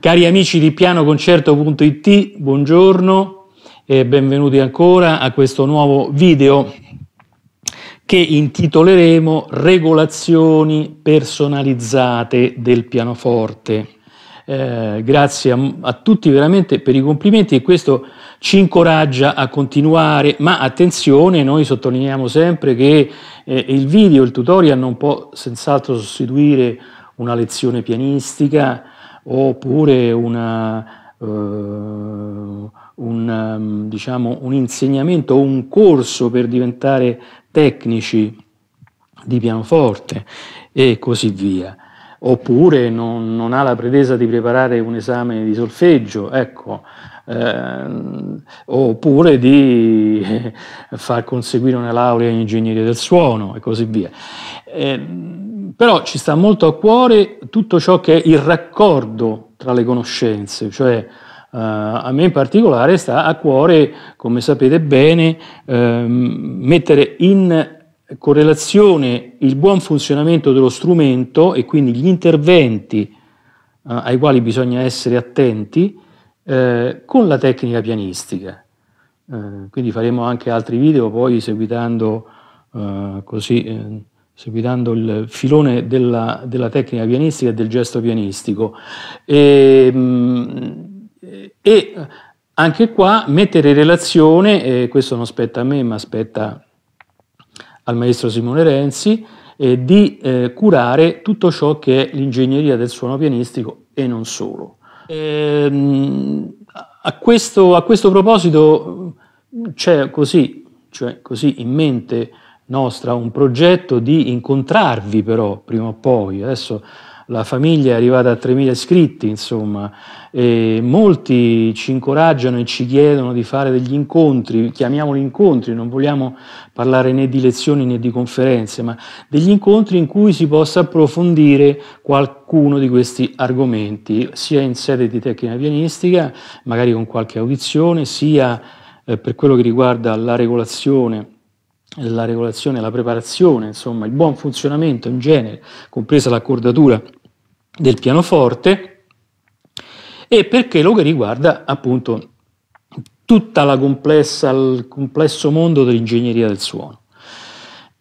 Cari amici di pianoconcerto.it, buongiorno e benvenuti ancora a questo nuovo video che intitoleremo Regolazioni personalizzate del pianoforte. Eh, grazie a, a tutti veramente per i complimenti e questo ci incoraggia a continuare, ma attenzione, noi sottolineiamo sempre che eh, il video, il tutorial non può senz'altro sostituire una lezione pianistica, oppure una, eh, un, um, diciamo, un insegnamento o un corso per diventare tecnici di pianoforte e così via oppure non, non, ha la pretesa di preparare un esame di solfeggio, ecco, eh, oppure di eh, far conseguire una laurea in ingegneria del suono e così via. Eh, però ci sta molto a cuore tutto ciò che è il raccordo tra le conoscenze, cioè Uh, a me in particolare sta a cuore, come sapete bene, ehm, mettere in correlazione il buon funzionamento dello strumento e quindi gli interventi uh, ai quali bisogna essere attenti eh, con la tecnica pianistica. Eh, quindi faremo anche altri video poi seguitando eh, così eh, seguitando il filone della, della tecnica pianistica e del gesto pianistico. E, mm, e anche qua mettere in relazione, eh, questo non spetta a me ma spetta al maestro Simone Renzi, eh, di eh, curare tutto ciò che è l'ingegneria del suono pianistico e non solo. Ehm, a questo, a, questo, proposito c'è così, cioè così in mente nostra un progetto di incontrarvi però prima o poi. Adesso la famiglia è arrivata a 3.000 iscritti, insomma, e molti ci incoraggiano e ci chiedono di fare degli incontri, chiamiamoli incontri, non vogliamo parlare né di lezioni né di conferenze, ma degli incontri in cui si possa approfondire qualcuno di questi argomenti, sia in sede di tecnica pianistica, magari con qualche audizione, sia eh, per quello che riguarda la regolazione la regolazione, la preparazione, insomma il buon funzionamento in genere, compresa l'accordatura del pianoforte, e perché Loga riguarda appunto tutta la complessa, il complesso mondo dell'ingegneria del suono.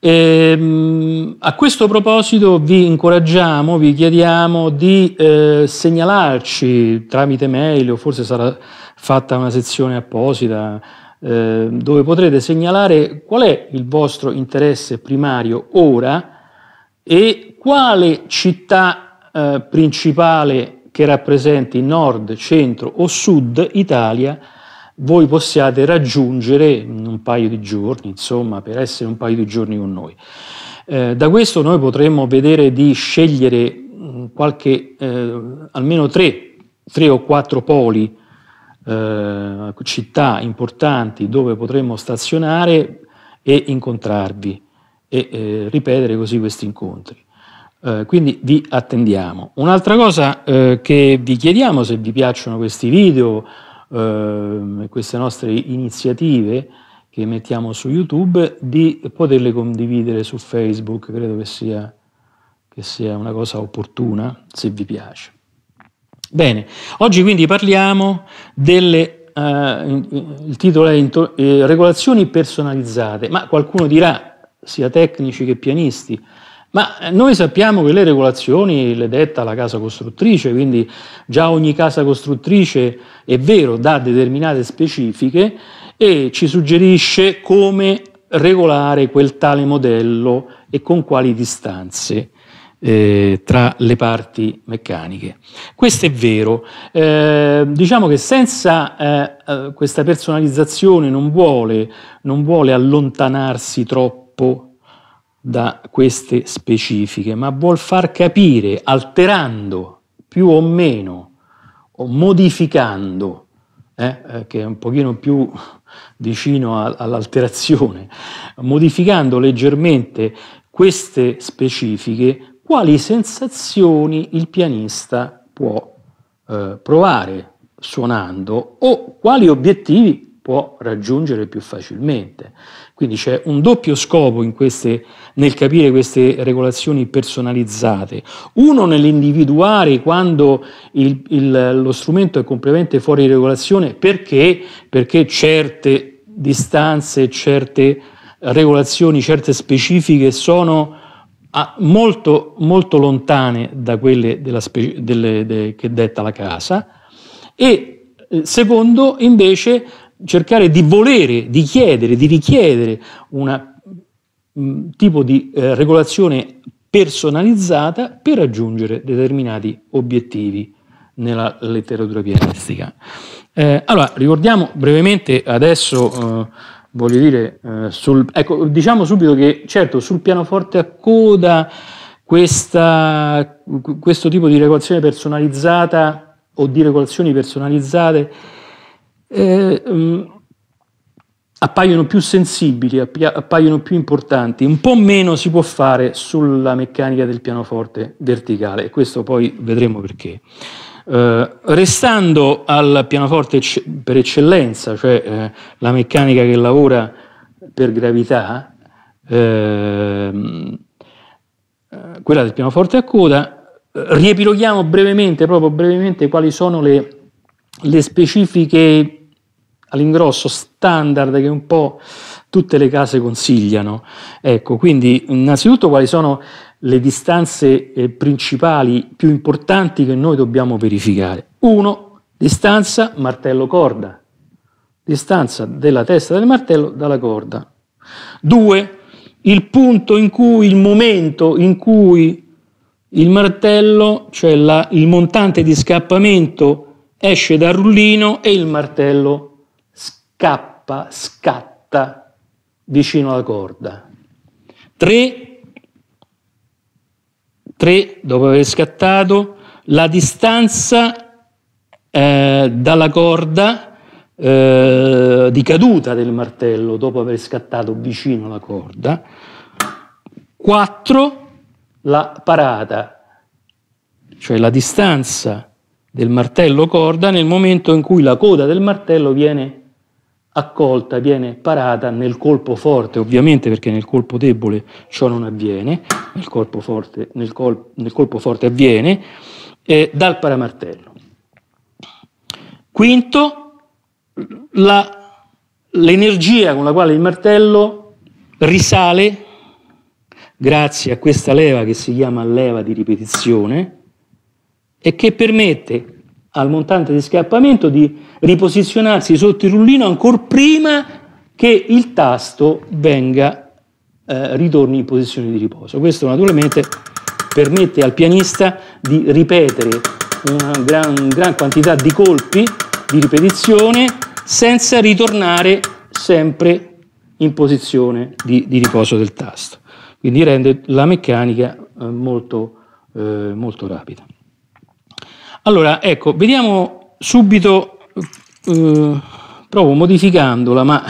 E, ehm, a questo proposito vi incoraggiamo, vi chiediamo di eh, segnalarci tramite mail o forse sarà fatta una sezione apposita Ehm, dove potrete segnalare qual è il vostro interesse primario ora e quale città eh, principale che rappresenti nord, centro o sud Italia voi possiate raggiungere in un paio di giorni, insomma, per essere un paio di giorni con noi. Eh, da questo noi potremmo vedere di scegliere mm, qualche, eh, almeno tre, tre o quattro poli eh, città importanti dove potremmo stazionare e incontrarvi e eh, ripetere così questi incontri. Eh, quindi vi attendiamo. Un'altra cosa eh, che vi chiediamo se vi piacciono questi video, ehm, queste nostre iniziative che mettiamo su YouTube, di poterle condividere su Facebook, credo che sia, che sia una cosa opportuna, se vi piace. Bene, oggi quindi parliamo delle, eh, il titolo è eh, Regolazioni personalizzate, ma qualcuno dirà, sia tecnici che pianisti, ma noi sappiamo che le regolazioni le detta la casa costruttrice, quindi già ogni casa costruttrice, è vero, dà determinate specifiche e ci suggerisce come regolare quel tale modello e con quali distanze eh, tra le parti meccaniche. Questo è vero. Eh, diciamo che senza eh, eh, questa personalizzazione non vuole, non vuole allontanarsi troppo da queste specifiche, ma vuol far capire, alterando più o meno, o modificando, eh, eh che è un pochino più vicino all'alterazione, modificando leggermente queste specifiche, quali sensazioni il pianista può eh, provare suonando o quali obiettivi può raggiungere più facilmente. Quindi c'è un doppio scopo queste, nel capire queste regolazioni personalizzate. Uno nell'individuare quando il, il, lo strumento è completamente fuori regolazione perché, perché certe distanze, certe regolazioni, certe specifiche sono ah, molto, molto, lontane da quelle specie, delle, de, che detta la casa e eh, secondo invece cercare di volere, di chiedere, di richiedere un mm, tipo di eh, regolazione personalizzata per raggiungere determinati obiettivi nella letteratura pianistica. Eh, allora, ricordiamo brevemente adesso... Eh, voglio dire, eh, sul, ecco, diciamo subito che certo sul pianoforte a coda questa, questo tipo di regolazione personalizzata o di regolazioni personalizzate eh, mh, mm, appaiono più sensibili, appaiono più importanti, un po' meno si può fare sulla meccanica del pianoforte verticale e questo poi vedremo perché. Eh, restando al pianoforte per eccellenza, cioè eh, la meccanica che lavora per gravità, ehm, eh, quella del pianoforte a coda, eh, riepiloghiamo brevemente, proprio brevemente, quali sono le, le specifiche all'ingrosso standard che un po' tutte le case consigliano. Ecco, quindi innanzitutto quali sono le distanze eh, principali più importanti che noi dobbiamo verificare? Uno, distanza martello-corda, distanza della testa del martello dalla corda. Due, il punto in cui, il momento in cui il martello, cioè la, il montante di scappamento esce dal rullino e il martello scappa, scatta vicino alla corda. 3, 3 dopo aver scattato, la distanza eh, dalla corda eh, di caduta del martello dopo aver scattato vicino alla corda. 4, la parata, cioè la distanza del martello corda nel momento in cui la coda del martello viene accolta e viene parata nel colpo forte, ovviamente perché nel colpo debole ciò non avviene, nel colpo forte, nel col, nel colpo forte avviene, eh, dal paramartello. Quinto, la, l'energia con la quale il martello risale grazie a questa leva che si chiama leva di ripetizione e che permette al montante di scappamento di riposizionarsi sotto il rullino ancora prima che il tasto venga, eh, ritorni in posizione di riposo. Questo naturalmente permette al pianista di ripetere una gran, gran quantità di colpi di ripetizione senza ritornare sempre in posizione di, di riposo del tasto. Quindi rende la meccanica eh, molto, eh, molto rapida. Allora, ecco, vediamo subito, eh, provo modificandola, ma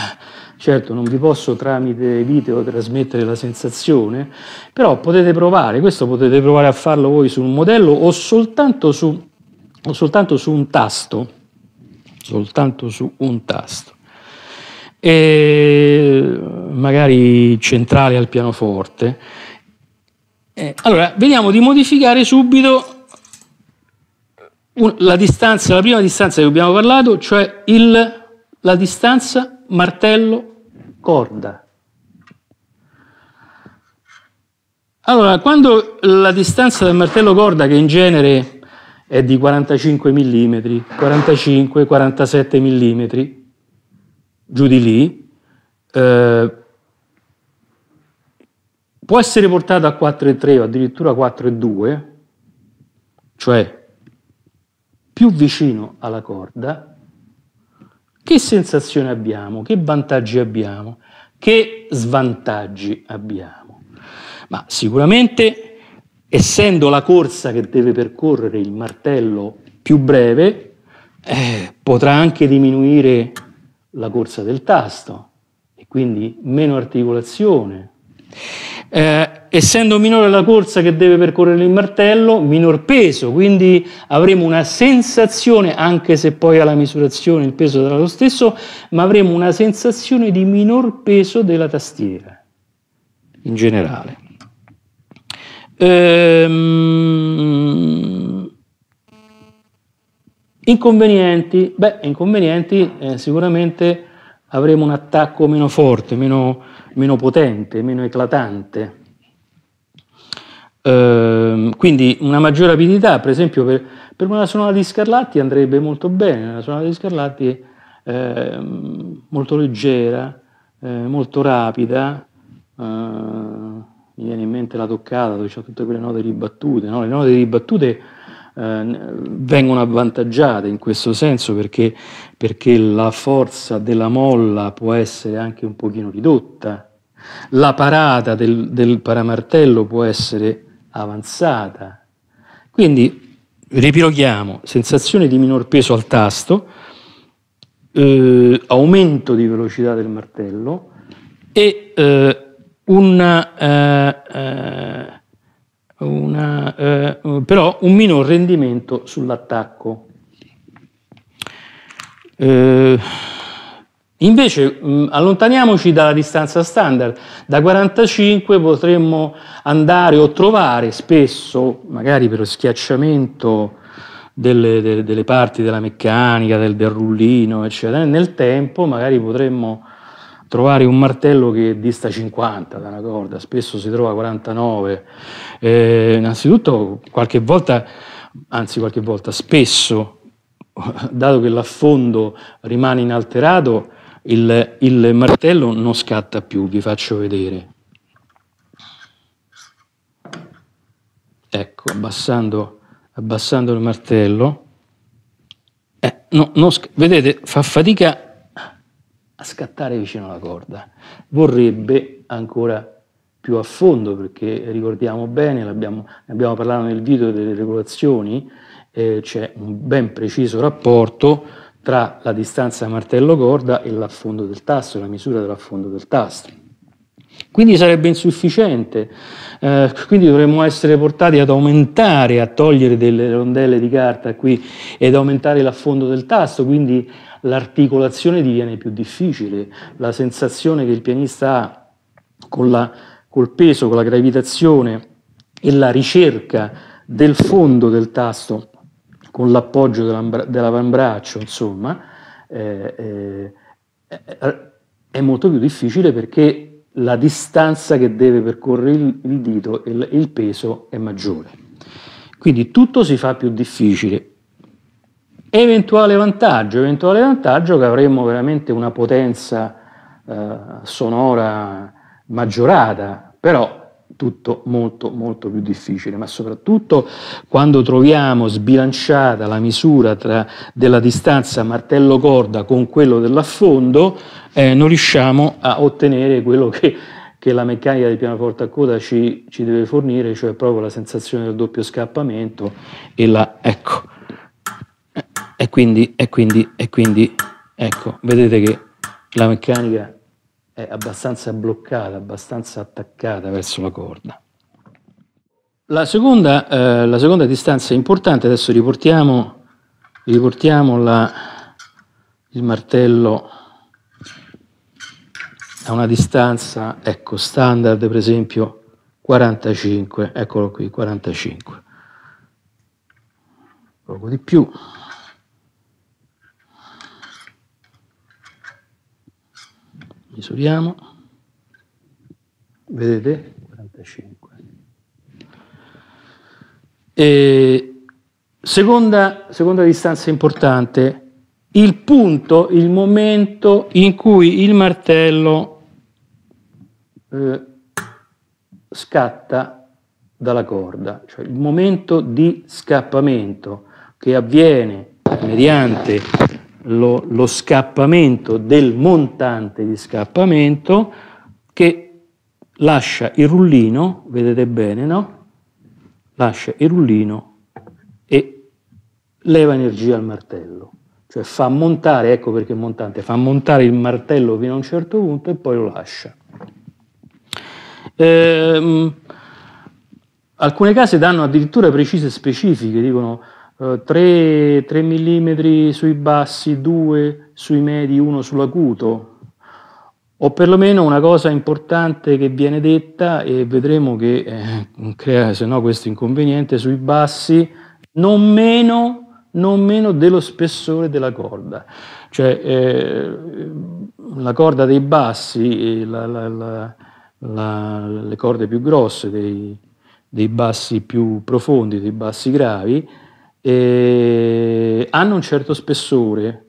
certo non vi posso tramite video trasmettere la sensazione, però potete provare, questo potete provare a farlo voi su un modello o soltanto su, o soltanto su un tasto, soltanto su un tasto e magari centrale al pianoforte. Eh, allora, vediamo di modificare subito la, distanza, la prima distanza di cui abbiamo parlato, cioè il, la distanza martello-corda. Allora, quando la distanza del martello-corda, che in genere è di 45 mm, 45, 47 mm, giù di lì, eh, può essere portata a 4,3 o addirittura 4,2, cioè più vicino alla corda, che sensazione abbiamo, che vantaggi abbiamo, che svantaggi abbiamo. Ma sicuramente, essendo la corsa che deve percorrere il martello più breve, eh, potrà anche diminuire la corsa del tasto e quindi meno articolazione. Eh, essendo minore la corsa che deve percorrere il martello, minor peso, quindi avremo una sensazione, anche se poi alla misurazione il peso sarà lo stesso, ma avremo una sensazione di minor peso della tastiera in generale. Ehm... Inconvenienti? Beh, inconvenienti eh, sicuramente avremo un attacco meno forte, meno, meno potente, meno eclatante Ehm, quindi una maggiore rapidità, per esempio per, per, una sonata di Scarlatti andrebbe molto bene, una sonata di Scarlatti eh, molto leggera, eh, molto rapida, eh, mi viene in mente la toccata dove c'è tutte quelle note ribattute, no? le note ribattute eh, vengono avvantaggiate in questo senso perché, perché, la forza della molla può essere anche un pochino ridotta, la parata del, del paramartello può essere avanzata. Quindi ripiloghiamo, sensazione di minor peso al tasto, eh, aumento di velocità del martello e eh, una, eh, eh una, eh, però un minor rendimento sull'attacco. Eh, Invece mh, mm, allontaniamoci dalla distanza standard, da 45 potremmo andare o trovare spesso, magari per lo schiacciamento delle, delle, delle parti della meccanica, del, del, rullino, eccetera, nel tempo magari potremmo trovare un martello che dista 50 da una corda, spesso si trova 49. Eh, innanzitutto qualche volta, anzi qualche volta, spesso, dato che l'affondo rimane inalterato, il, il martello non scatta più, vi faccio vedere. Ecco, abbassando, abbassando il martello. Eh, no, no, vedete, fa fatica a scattare vicino alla corda. Vorrebbe ancora più a fondo, perché ricordiamo bene, abbiamo, ne abbiamo parlato nel video delle regolazioni, eh, c'è un ben preciso rapporto tra la distanza martello-corda e l'affondo del tasto, la misura dell'affondo del tasto. Quindi sarebbe insufficiente, eh, quindi dovremmo essere portati ad aumentare, a togliere delle rondelle di carta qui ed aumentare l'affondo del tasto, quindi l'articolazione diviene più difficile, la sensazione che il pianista ha con la, col peso, con la gravitazione e la ricerca del fondo del tasto con l'appoggio dell'avambraccio, insomma, eh, eh, è molto più difficile perché la distanza che deve percorrere il, il dito e il, il peso è maggiore. Quindi tutto si fa più difficile. Eventuale vantaggio, eventuale vantaggio che avremmo veramente una potenza eh, sonora maggiorata, però tutto molto molto più difficile, ma soprattutto quando troviamo sbilanciata la misura tra, della distanza martello-corda con quello dell'affondo, eh, non riusciamo a ottenere quello che che la meccanica del pianoforte a coda ci, ci, deve fornire, cioè proprio la sensazione del doppio scappamento e la ecco. E quindi, e quindi, e quindi, ecco, vedete che la meccanica è abbastanza bloccata, abbastanza attaccata verso la corda. La seconda, eh, la seconda distanza importante, adesso riportiamo, riportiamo la, il martello a una distanza, ecco, standard per esempio 45, eccolo qui, 45, poco di più. misuriamo, vedete 45. E seconda, seconda distanza importante, il punto, il momento in cui il martello eh, scatta dalla corda, cioè il momento di scappamento che avviene mediante lo, lo scappamento del montante di scappamento che lascia il rullino, vedete bene, no? Lascia il rullino e leva energia al martello cioè fa montare, ecco perché è montante, fa montare il martello fino a un certo punto e poi lo lascia. Ehm, alcune case danno addirittura precise specifiche, dicono 3, 3 mm sui bassi, 2 sui medi, 1 sull'acuto, o perlomeno una cosa importante che viene detta e vedremo che eh, crea se no questo inconveniente sui bassi non meno, non meno dello spessore della corda cioè eh, la corda dei bassi eh, la, la, la, le corde più grosse dei, dei bassi più profondi dei bassi gravi eh, hanno un certo spessore.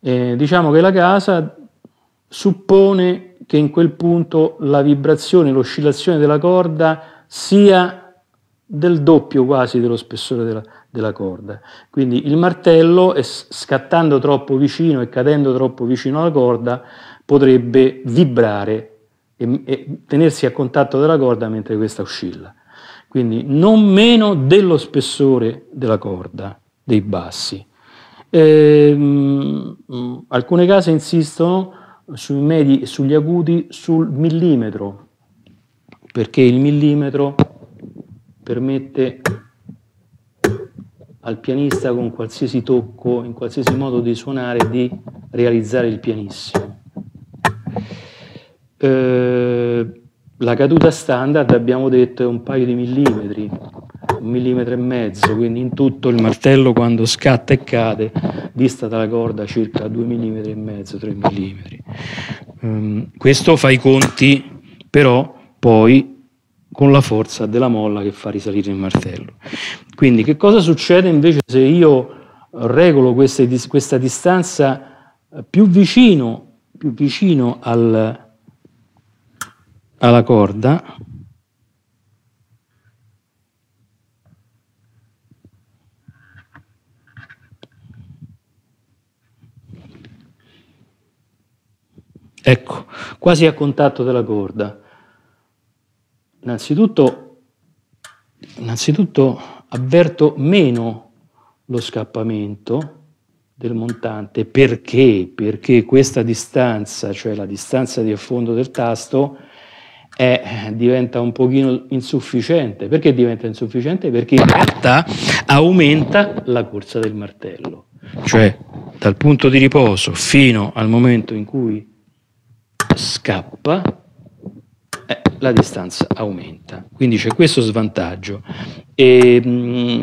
Eh, diciamo che la casa suppone che in quel punto la vibrazione, l'oscillazione della corda sia del doppio quasi dello spessore della, della corda. Quindi il martello, scattando troppo vicino e cadendo troppo vicino alla corda, potrebbe vibrare e, e tenersi a contatto della corda mentre questa oscilla quindi non meno dello spessore della corda, dei bassi. Ehm, alcune case insistono sui medi e sugli acuti sul millimetro, perché il millimetro permette al pianista con qualsiasi tocco, in qualsiasi modo di suonare, di realizzare il pianissimo. Eh, la caduta standard abbiamo detto è un paio di millimetri, un millimetro e mezzo, quindi in tutto il martello quando scatta e cade dista dalla corda circa 2 mm e mezzo, 3 mm. Um, questo fa i conti però poi con la forza della molla che fa risalire il martello. Quindi che cosa succede invece se io regolo queste, questa distanza più vicino, più vicino al, alla corda ecco quasi a contatto della corda innanzitutto, innanzitutto avverto meno lo scappamento del montante perché? perché questa distanza cioè la distanza di affondo del tasto eh, diventa un pochino insufficiente. Perché diventa insufficiente? Perché in realtà aumenta la corsa del martello. Cioè, dal punto di riposo fino al momento in cui scappa, eh, la distanza aumenta. Quindi c'è questo svantaggio. E, mh,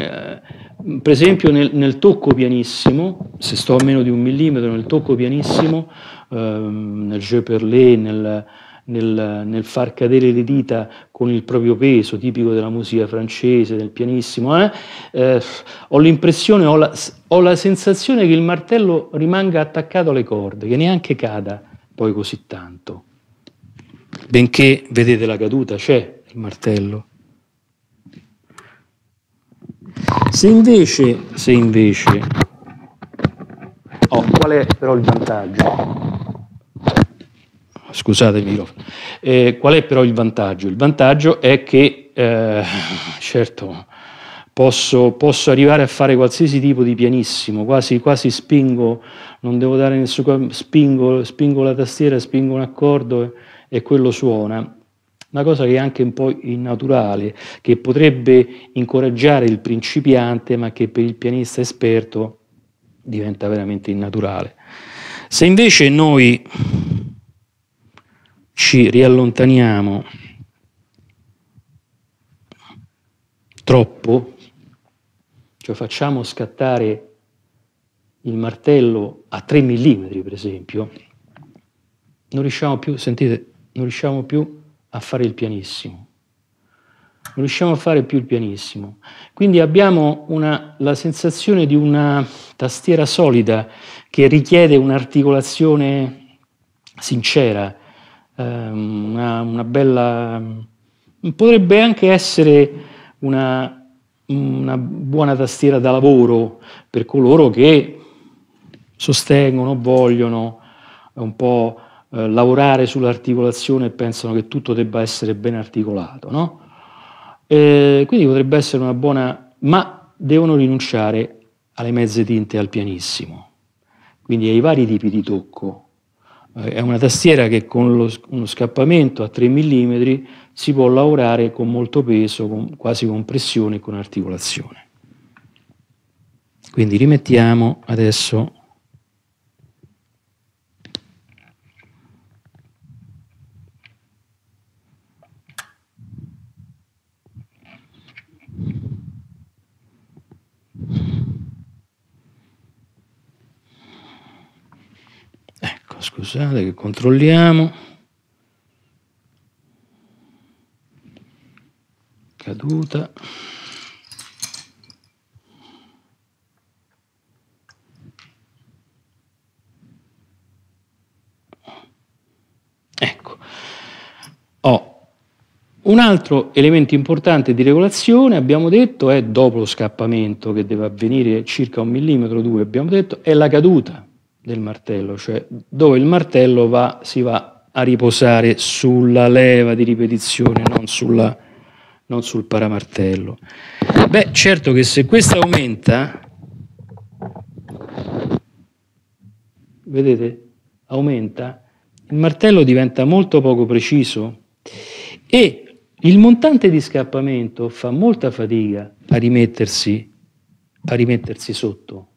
mm, per esempio nel, nel, tocco pianissimo, se sto a meno di un millimetro, nel tocco pianissimo, ehm, nel jeu per lei, nel nel, nel, far cadere le dita con il proprio peso, tipico della musica francese, del pianissimo, eh? Eh, ho l'impressione, ho la, ho la sensazione che il martello rimanga attaccato alle corde, che neanche cada poi così tanto. Benché, vedete la caduta, c'è il martello. Se invece, se invece, oh, qual è però il vantaggio? Scusate il Eh, qual è però il vantaggio? Il vantaggio è che, eh, certo, posso, posso, arrivare a fare qualsiasi tipo di pianissimo, quasi, quasi spingo, non devo dare nessun... Spingo, spingo la tastiera, spingo un accordo e, e quello suona una cosa che è anche un po' innaturale, che potrebbe incoraggiare il principiante, ma che per il pianista esperto diventa veramente innaturale. Se invece noi ci riallontaniamo troppo, cioè facciamo scattare il martello a 3 mm per esempio, non riusciamo più, sentite, non riusciamo più a fare il pianissimo. Non riusciamo a fare più il pianissimo. Quindi abbiamo una, la sensazione di una tastiera solida che richiede un'articolazione sincera, Ehm, una, una, bella... potrebbe anche essere una, una buona tastiera da lavoro per coloro che sostengono, vogliono un po' eh, lavorare sull'articolazione e pensano che tutto debba essere ben articolato. No? quindi potrebbe essere una buona... ma devono rinunciare alle mezze tinte al pianissimo, quindi ai vari tipi di tocco, eh, è una tastiera che con lo, uno scappamento a 3 mm si può lavorare con molto peso, con, quasi con pressione e con articolazione. Quindi rimettiamo adesso Scusate che controlliamo. Caduta. Ecco. Oh. Un altro elemento importante di regolazione, abbiamo detto, è dopo lo scappamento che deve avvenire circa un millimetro o due, abbiamo detto, è la caduta del martello, cioè dove il martello va, si va a riposare sulla leva di ripetizione, non, sulla, non sul paramartello. Beh, certo che se questa aumenta, vedete, aumenta, il martello diventa molto poco preciso e il montante di scappamento fa molta fatica a rimettersi, a rimettersi sotto.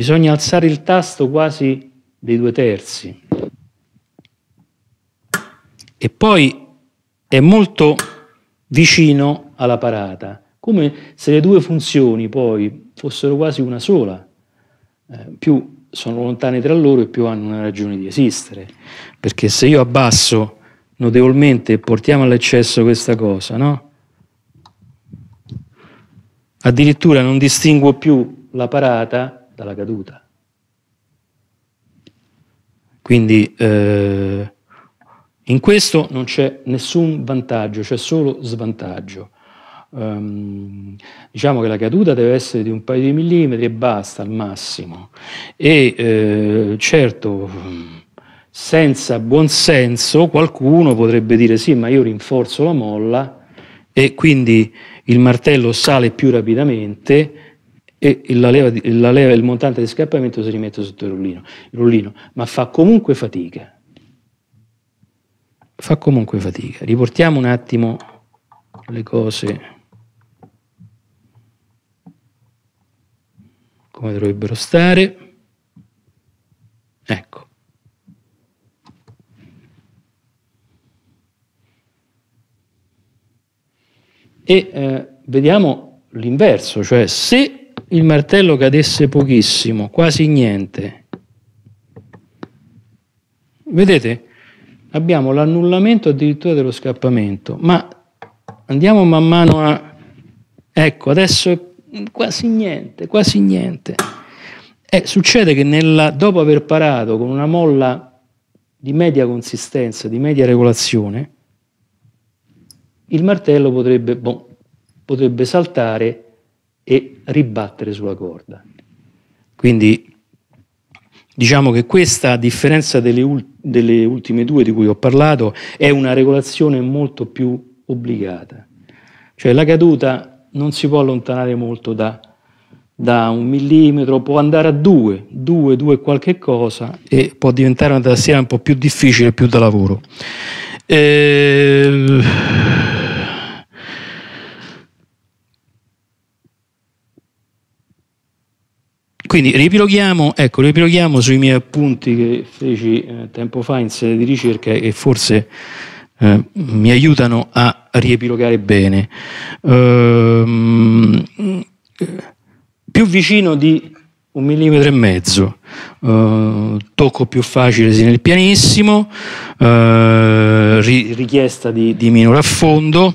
Bisogna alzare il tasto quasi dei due terzi. E poi è molto vicino alla parata, come se le due funzioni poi fossero quasi una sola. Eh, più sono lontane tra loro e più hanno una ragione di esistere. Perché se io abbasso notevolmente e portiamo all'eccesso questa cosa, no? Addirittura non distingo più la parata dalla caduta. Quindi eh, in questo non c'è nessun vantaggio, c'è solo svantaggio. Um, diciamo che la caduta deve essere di un paio di millimetri e basta al massimo. E eh, certo, senza buonsenso qualcuno potrebbe dire sì, ma io rinforzo la molla e quindi il martello sale più rapidamente e la leva, la leva, il montante di scappamento si rimette sotto il rullino, il rullino, ma fa comunque fatica. Fa comunque fatica. Riportiamo un attimo le cose come dovrebbero stare. Ecco. E eh, vediamo l'inverso, cioè se il martello cadesse pochissimo, quasi niente. Vedete, abbiamo l'annullamento addirittura dello scappamento, ma andiamo man mano a... Ecco, adesso è quasi niente, quasi niente. Eh, succede che nella, dopo aver parato con una molla di media consistenza, di media regolazione, il martello potrebbe, boh, potrebbe saltare e ribattere sulla corda. Quindi diciamo che questa, a differenza delle, ul- delle ultime due di cui ho parlato, è una regolazione molto più obbligata. Cioè la caduta non si può allontanare molto da da un millimetro, può andare a due, due, due qualche cosa e può diventare una tastiera un po' più difficile, più da lavoro. Eh, Quindi riepiloghiamo, ecco, riepiloghiamo sui miei appunti che feci eh, tempo fa in sede di ricerca e forse eh, mi aiutano a riepilogare bene. Ehm, più vicino di un millimetro e mezzo, uh, tocco più facile sì, nel pianissimo, uh, ri- richiesta di, di minore affondo,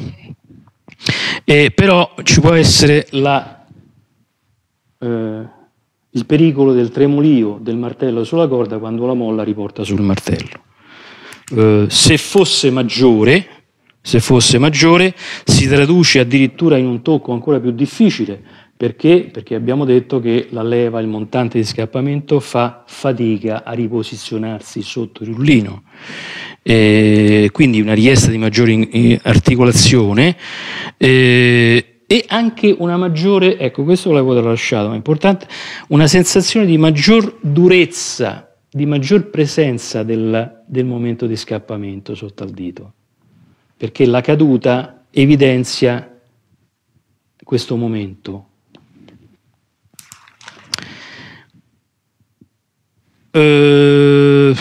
eh, però ci può essere la uh, il pericolo del tremolio del martello sulla corda quando la molla riporta sul martello. Eh, se, fosse maggiore, se fosse maggiore, si traduce addirittura in un tocco ancora più difficile, perché? Perché abbiamo detto che la leva, il montante di scappamento fa fatica a riposizionarsi sotto il rullino. E eh, quindi una richiesta di maggiore eh, articolazione. E eh, e anche una maggiore, ecco questo l'avevo lasciato, ma è importante, una sensazione di maggior durezza, di maggior presenza del, del momento di scappamento sotto al dito, perché la caduta evidenzia questo momento. Uh...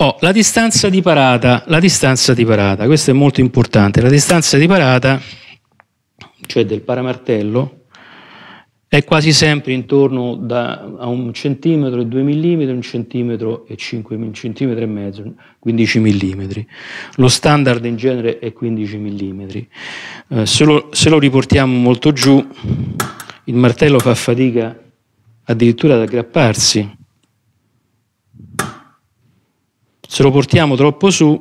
Oh, la distanza di parata, la distanza di parata, questo è molto importante, la distanza di parata, cioè del paramartello, è quasi sempre intorno da, a un centimetro e due millimetri, un centimetro e cinque un centimetro e mezzo, 15 millimetri. Lo standard in genere è 15 millimetri. Eh, se, lo, se lo riportiamo molto giù, il martello fa fatica addirittura ad aggrapparsi se lo portiamo troppo su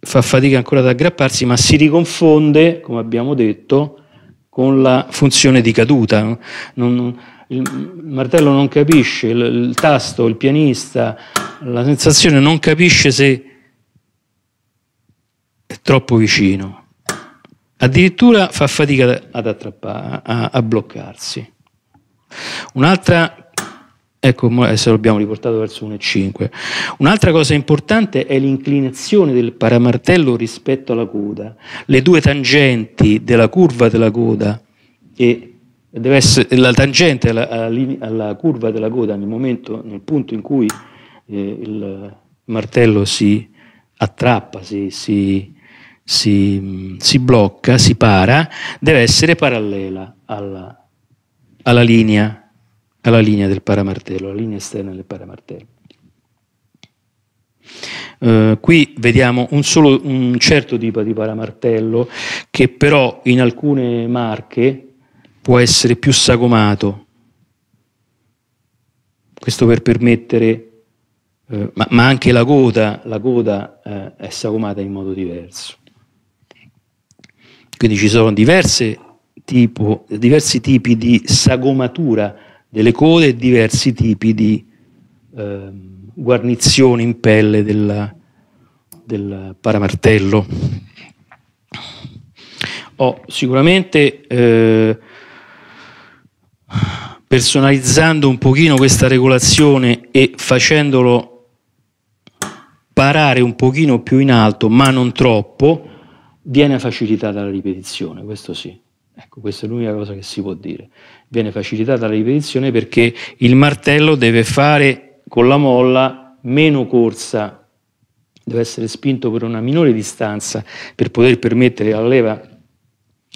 fa fatica ancora ad aggrapparsi ma si riconfonde come abbiamo detto con la funzione di caduta non, il martello non capisce il, il tasto, il pianista la sensazione non capisce se è troppo vicino addirittura fa fatica ad a, a bloccarsi un'altra Ecco, eh, se l'abbiamo riportato verso 1,5. Un'altra cosa importante è l'inclinazione del paramartello rispetto alla coda. Le due tangenti della curva della coda e essere, la tangente alla, alla, alla, curva della coda nel, momento, nel punto in cui eh, il martello si attrappa, si, si, si, si, blocca, si para, deve essere parallela alla, alla linea alla linea del paramartello, alla linea esterna del paramartello. Uh, qui vediamo un, solo, un certo tipo di paramartello che però in alcune marche può essere più sagomato, questo per permettere, uh, ma, ma, anche la coda, la coda uh, è sagomata in modo diverso. Quindi ci sono tipo, diversi tipi di sagomatura delle code e diversi tipi di eh, guarnizione in pelle del, del paramartello. Oh, sicuramente eh, personalizzando un pochino questa regolazione e facendolo parare un pochino più in alto, ma non troppo, viene facilitata la ripetizione, questo sì. Ecco, questa è l'unica cosa che si può dire. Viene facilitata la ripetizione perché il martello deve fare con la molla meno corsa, deve essere spinto per una minore distanza per poter permettere alla leva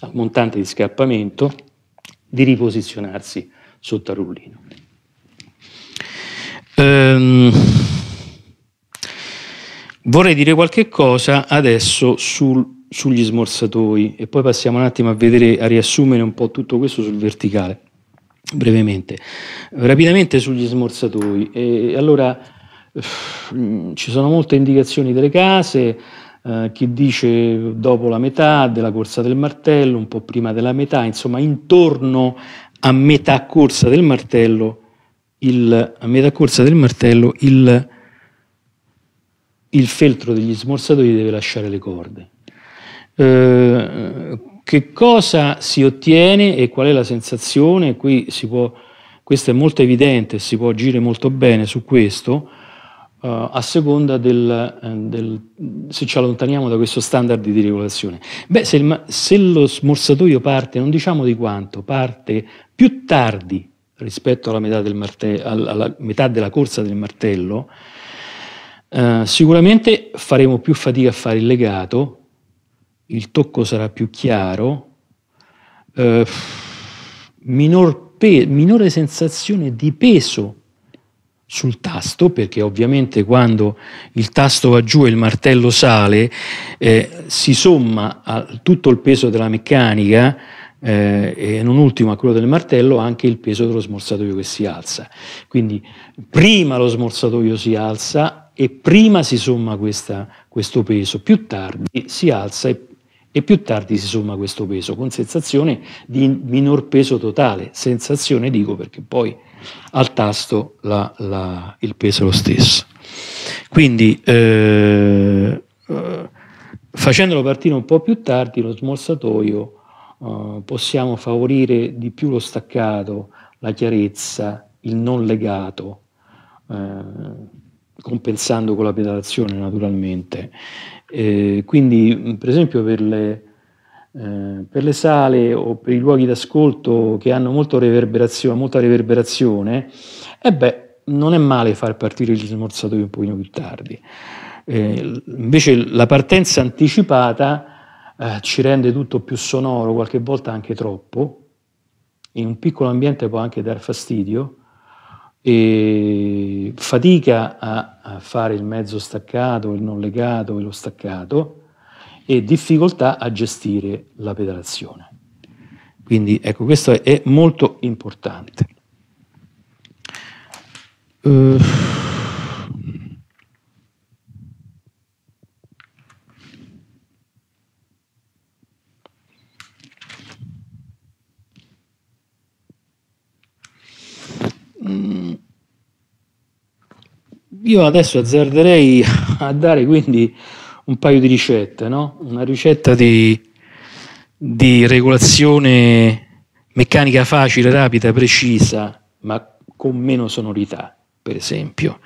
al montante di scappamento di riposizionarsi sotto al rullino. Um, vorrei dire qualche cosa adesso sul sugli smorsatoi e poi passiamo un attimo a vedere, a riassumere un po' tutto questo sul verticale, brevemente. Rapidamente sugli smorsatoi. E allora eh, ci sono molte indicazioni delle case, eh, chi dice dopo la metà della corsa del martello, un po' prima della metà, insomma intorno a metà corsa del martello, il, a metà corsa del martello il, il feltro degli smorsatoi deve lasciare le corde. Eh, che cosa si ottiene e qual è la sensazione? Qui si può, questo è molto evidente, si può agire molto bene su questo, eh, a seconda del, eh, del, se ci allontaniamo da questo standard di regolazione. Beh, se, il, se lo smorsatoio parte, non diciamo di quanto, parte più tardi rispetto alla metà, del martello, alla metà della corsa del martello, eh, sicuramente faremo più fatica a fare il legato il tocco sarà più chiaro, eh, minor pe- minore sensazione di peso sul tasto, perché ovviamente quando il tasto va giù e il martello sale, eh, si somma a tutto il peso della meccanica eh, e non ultimo a quello del martello anche il peso dello smorzatoio che si alza. Quindi prima lo smorzatoio si alza e prima si somma questa, questo peso, più tardi si alza e e più tardi si somma questo peso con sensazione di minor peso totale, sensazione dico perché poi al tasto la, la, il peso è lo stesso. Quindi eh, eh facendolo partire un po' più tardi lo smorzatoio eh, possiamo favorire di più lo staccato, la chiarezza, il non legato. Eh, compensando con la pedalazione naturalmente. Eh, quindi per esempio per le, eh, per le, sale o per i luoghi d'ascolto che hanno reverberazione, molta reverberazione, eh beh, non è male far partire gli smorzatoi un pochino più tardi. Eh, invece la partenza anticipata eh, ci rende tutto più sonoro, qualche volta anche troppo, in un piccolo ambiente può anche dar fastidio, e fatica a, fare il mezzo staccato, il non legato e lo staccato e difficoltà a gestire la pedalazione. Quindi ecco, questo è, è molto importante. Uh. Mm. io adesso azzarderei a dare quindi un paio di ricette, no? una ricetta di, di regolazione meccanica facile, rapida, precisa, ma con meno sonorità, per esempio.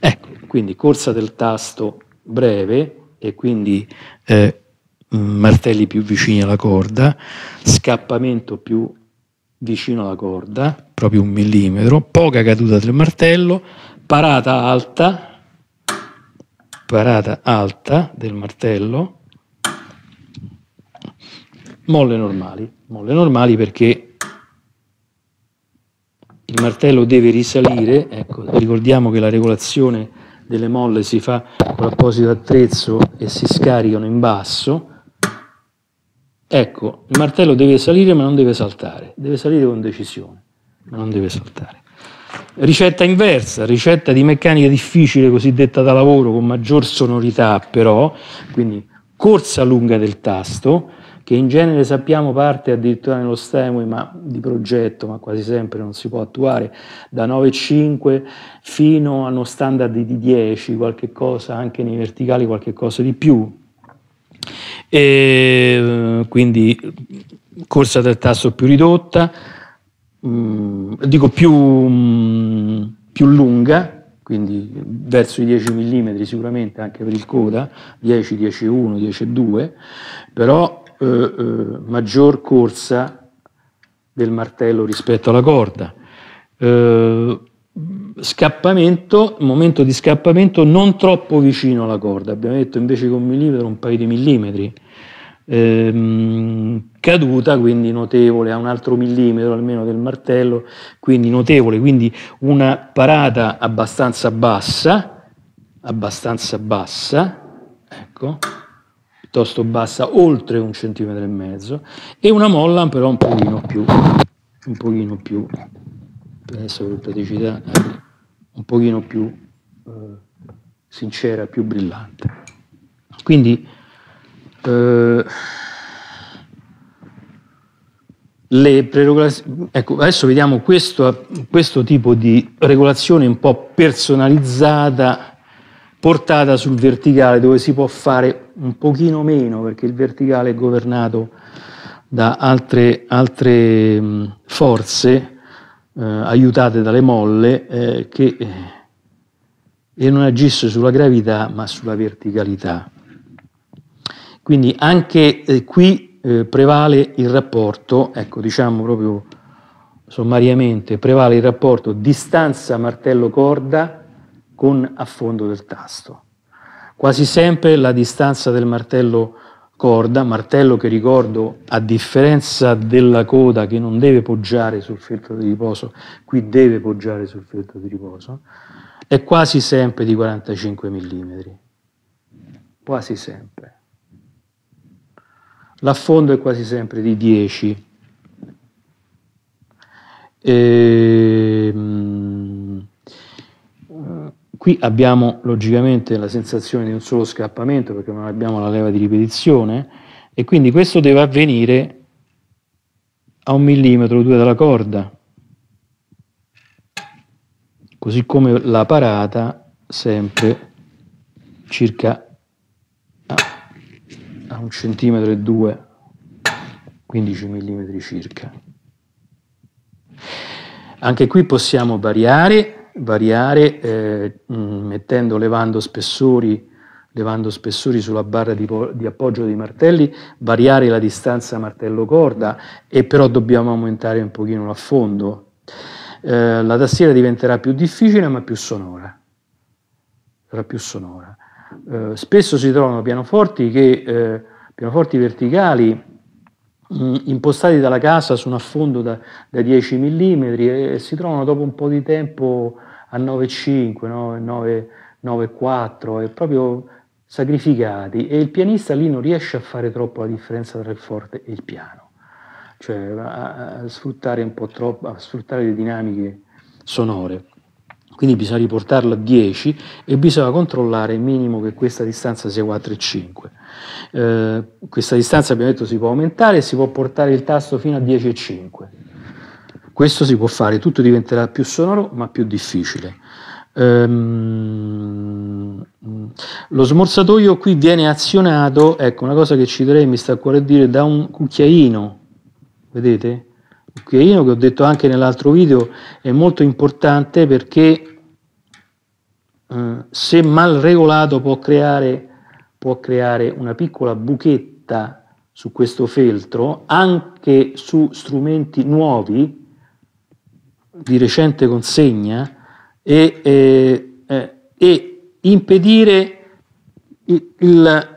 Ecco, quindi corsa del tasto breve e quindi eh, martelli più vicini alla corda, scappamento più vicino alla corda, proprio un millimetro, poca caduta del martello, parata alta, parata alta del martello, molle normali, molle normali perché il martello deve risalire, ecco, ricordiamo che la regolazione delle molle si fa con l'apposito attrezzo e si scaricano in basso, Ecco, il martello deve salire ma non deve saltare, deve salire con decisione, ma non deve saltare. Ricetta inversa, ricetta di meccanica difficile cosiddetta da lavoro con maggior sonorità però, quindi corsa lunga del tasto, che in genere sappiamo parte addirittura nello stemui, ma di progetto, ma quasi sempre non si può attuare, da 9,5 fino a uno standard di 10, qualche cosa anche nei verticali, qualche cosa di più, e, quindi corsa del tasso più ridotta, mh, mm, dico più, mh, mm, più, lunga, quindi verso i 10 mm sicuramente anche per il coda, 10, 10,1, 10,2, però eh, eh, maggior corsa del martello rispetto alla corda. Eh, scappamento, momento di scappamento non troppo vicino alla corda, abbiamo detto invece che un millimetro un paio di millimetri, ehm, caduta quindi notevole a un altro millimetro almeno del martello, quindi notevole, quindi una parata abbastanza bassa, abbastanza bassa, ecco, piuttosto bassa, oltre un centimetro e mezzo, e una molla però un pochino più, un pochino più per essere praticità eh, un pochino più eh, sincera, più brillante. Quindi eh, le prerogative, ecco, adesso vediamo questo, questo tipo di regolazione un po' personalizzata portata sul verticale dove si può fare un pochino meno perché il verticale è governato da altre, altre forze eh, aiutate dalle molle eh, che eh, e non agisse sulla gravità ma sulla verticalità. Quindi anche eh, qui eh, prevale il rapporto, ecco diciamo proprio sommariamente, prevale il rapporto distanza martello-corda con affondo del tasto. Quasi sempre la distanza del martello corda, martello che ricordo a differenza della coda che non deve poggiare sul filtro di riposo, qui deve poggiare sul filtro di riposo, è quasi sempre di 45 mm, quasi sempre. L'affondo è quasi sempre di 10. Ehm, Qui abbiamo logicamente la sensazione di un solo scappamento perché non abbiamo la leva di ripetizione e quindi questo deve avvenire a un millimetro o due dalla corda, così come la parata sempre circa a, un centimetro e due, 15 mm circa. Anche qui possiamo variare variare eh, mm, mettendo, levando spessori, levando spessori sulla barra di, di, appoggio dei martelli, variare la distanza martello-corda e però dobbiamo aumentare un pochino l'affondo. Eh, la tastiera diventerà più difficile ma più sonora. Sarà più sonora. Eh, spesso si trovano pianoforti, che, eh, pianoforti verticali Mm, impostati dalla casa su un affondo da, da 10 mm e, e, si trovano dopo un po' di tempo a 9,5, 9,4 e proprio sacrificati e il pianista lì non riesce a fare troppo la differenza tra il forte e il piano, cioè a, a sfruttare un po' troppo, a sfruttare le dinamiche sonore quindi bisogna riportarlo a 10 e bisogna controllare minimo che questa distanza sia 4,5. Eh, questa distanza abbiamo detto si può aumentare e si può portare il tasto fino a 10,5. Questo si può fare, tutto diventerà più sonoro ma più difficile. Um, lo smorzatoio qui viene azionato, ecco una cosa che ci direi, mi sta a cuore dire, da un cucchiaino, vedete? cucchiaino che ho detto anche nell'altro video è molto importante perché eh, se mal regolato può creare, può creare una piccola buchetta su questo feltro anche su strumenti nuovi di recente consegna e, eh, eh e impedire il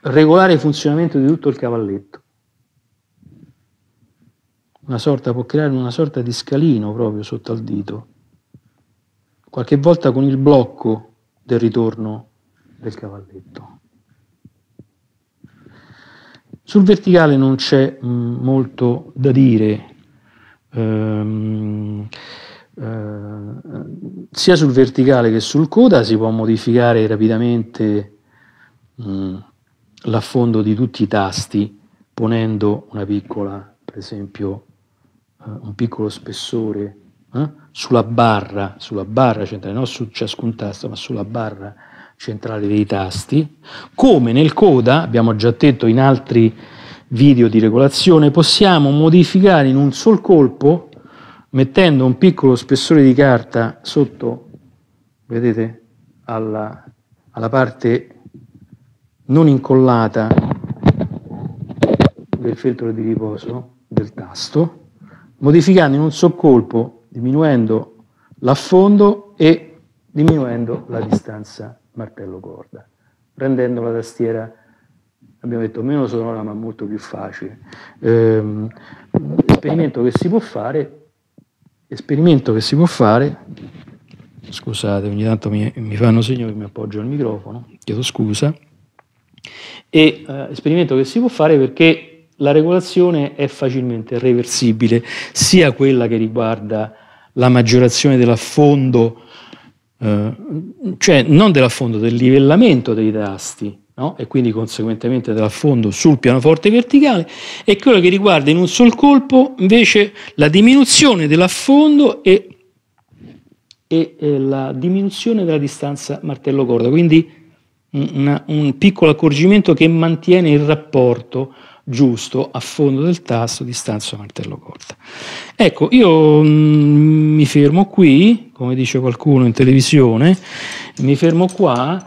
regolare funzionamento di tutto il cavalletto una sorta, può creare una sorta di scalino proprio sotto al dito, qualche volta con il blocco del ritorno del cavalletto. Sul verticale non c'è mm, molto da dire, ehm, eh, sia sul verticale che sul coda si può modificare rapidamente mh, mm, l'affondo di tutti i tasti ponendo una piccola, per esempio, eh, un piccolo spessore eh? sulla barra, sulla barra centrale, non su ciascun tasto, ma sulla barra centrale dei tasti, come nel coda, abbiamo già detto in altri video di regolazione, possiamo modificare in un sol colpo mettendo un piccolo spessore di carta sotto, vedete, alla, alla parte non incollata del feltro di riposo del tasto modificando in un soccolpo, diminuendo l'affondo e diminuendo la distanza martello-corda, rendendo la tastiera, abbiamo detto, meno sonora ma molto più facile. Ehm, esperimento che si può fare, esperimento che si può fare, scusate, ogni tanto mi, mi fanno segno che mi appoggio al microfono, chiedo scusa, e eh, esperimento che si può fare perché la regolazione è facilmente reversibile, sia quella che riguarda la maggiorazione dell'affondo, eh, cioè non dell'affondo, del livellamento dei tasti, no? e quindi conseguentemente dell'affondo sul pianoforte verticale, e quella che riguarda in un sol colpo invece la diminuzione dell'affondo e, e eh, la diminuzione della distanza martello-corda, quindi una, un piccolo accorgimento che mantiene il rapporto giusto a fondo del tasto distanza martello corta. Ecco, io mm, mi fermo qui, come dice qualcuno in televisione, mi fermo qua,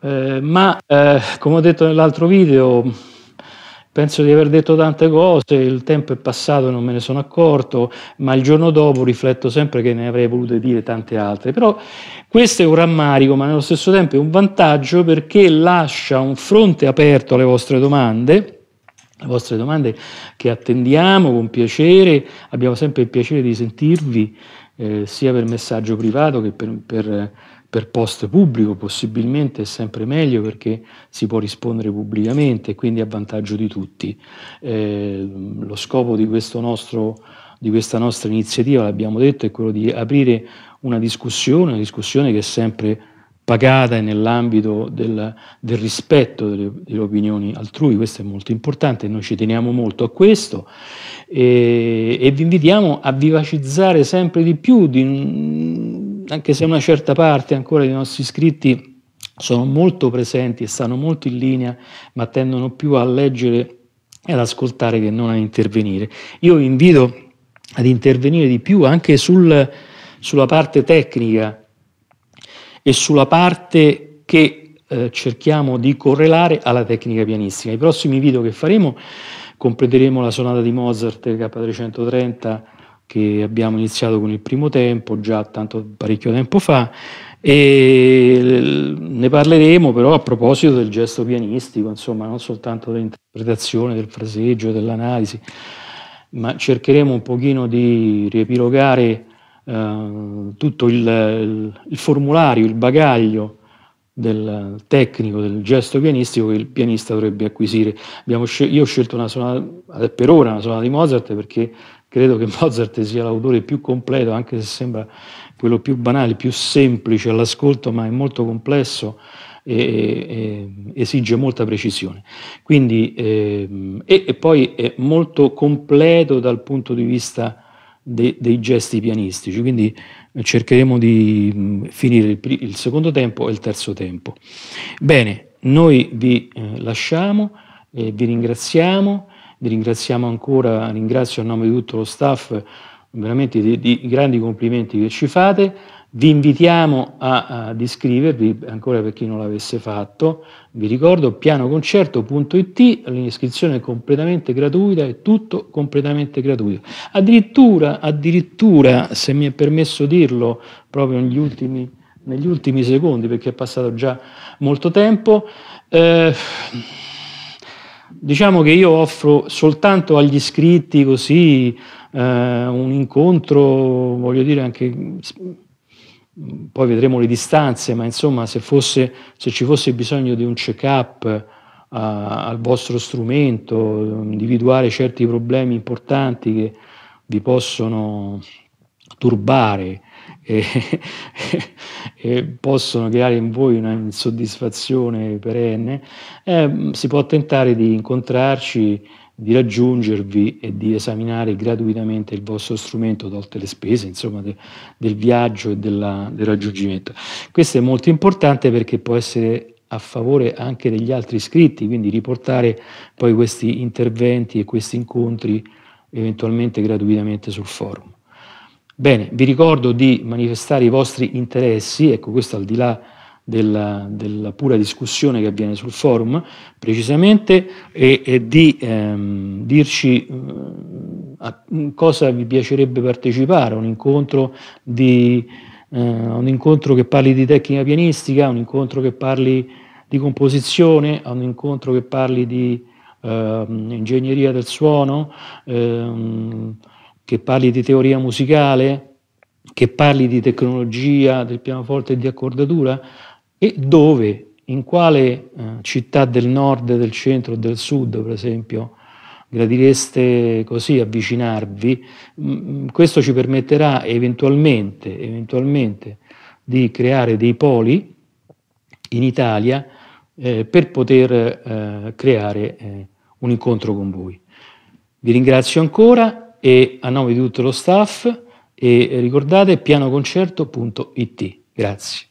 eh, ma eh, come ho detto nell'altro video, penso di aver detto tante cose, il tempo è passato e non me ne sono accorto, ma il giorno dopo rifletto sempre che ne avrei volute dire tante altre, però questo è un rammarico, ma nello stesso tempo è un vantaggio perché lascia un fronte aperto alle vostre domande le vostre domande che attendiamo con piacere, abbiamo sempre il piacere di sentirvi eh, sia per messaggio privato che per, per, per, post pubblico, possibilmente è sempre meglio perché si può rispondere pubblicamente e quindi a vantaggio di tutti. Eh, lo scopo di, nostro, di questa nostra iniziativa, l'abbiamo detto, è quello di aprire una discussione, una discussione che è sempre pagata e nell'ambito del, del rispetto delle, delle, opinioni altrui, questo è molto importante, noi ci teniamo molto a questo e, e vi invitiamo a vivacizzare sempre di più, di, anche se una certa parte ancora dei nostri iscritti sono molto presenti e stanno molto in linea, ma tendono più a leggere e ad ascoltare che non a intervenire. Io vi invito ad intervenire di più anche sul, sulla parte tecnica e sulla parte che eh, cerchiamo di correlare alla tecnica pianistica. I prossimi video che faremo completeremo la sonata di Mozart K330 che abbiamo iniziato con il primo tempo già tanto parecchio tempo fa e ne parleremo però a proposito del gesto pianistico, insomma, non soltanto dell'interpretazione, del fraseggio, dell'analisi, ma cercheremo un pochino di riepilogare eh, tutto il, il, formulario, il bagaglio del tecnico, del gesto pianistico che il pianista dovrebbe acquisire. Scel- io ho scelto una sonata, eh, per ora una sonata di Mozart perché credo che Mozart sia l'autore più completo, anche se sembra quello più banale, più semplice all'ascolto, ma è molto complesso e, e esige molta precisione. Quindi, eh, e, e, poi è molto completo dal punto di vista de, dei gesti pianistici, quindi eh, cercheremo di mh, mm, finire il, il, secondo tempo e il terzo tempo. Bene, noi vi eh, lasciamo, eh, vi ringraziamo, vi ringraziamo ancora, ringrazio a nome di tutto lo staff veramente di, di grandi complimenti che ci fate. Vi invitiamo a, ad iscrivervi, ancora per chi non l'avesse fatto, vi ricordo pianoconcerto.it, l'iscrizione è completamente gratuita, è tutto completamente gratuito. Addirittura, addirittura, se mi è permesso dirlo, proprio negli ultimi, negli ultimi secondi, perché è passato già molto tempo, eh, diciamo che io offro soltanto agli iscritti così eh, un incontro, voglio dire anche poi vedremo le distanze, ma insomma se, fosse, se ci fosse bisogno di un check-up uh, al vostro strumento, individuare certi problemi importanti che vi possono turbare e, e possono creare in voi una insoddisfazione perenne, eh, si può tentare di incontrarci di raggiungervi e di esaminare gratuitamente il vostro strumento, tolte le spese, insomma, de, del viaggio e della, del raggiungimento. Questo è molto importante perché può essere a favore anche degli altri iscritti, quindi riportare poi questi interventi e questi incontri eventualmente gratuitamente sul forum. Bene, vi ricordo di manifestare i vostri interessi, ecco questo al di là della, della, pura discussione che avviene sul forum, precisamente, e, e di ehm, dirci eh, a cosa vi piacerebbe partecipare, un incontro di, eh, un incontro che parli di tecnica pianistica, un incontro che parli di composizione, un incontro che parli di eh, ingegneria del suono, ehm, che parli di teoria musicale, che parli di tecnologia del pianoforte e di accordatura, e dove, in quale eh, città del nord, del centro, del sud, per esempio, gradireste così avvicinarvi, mh, mm, mm, questo ci permetterà eventualmente, eventualmente di creare dei poli in Italia eh, per poter eh, creare eh, un incontro con voi. Vi ringrazio ancora e a nome di tutto lo staff e ricordate pianoconcerto.it. Grazie.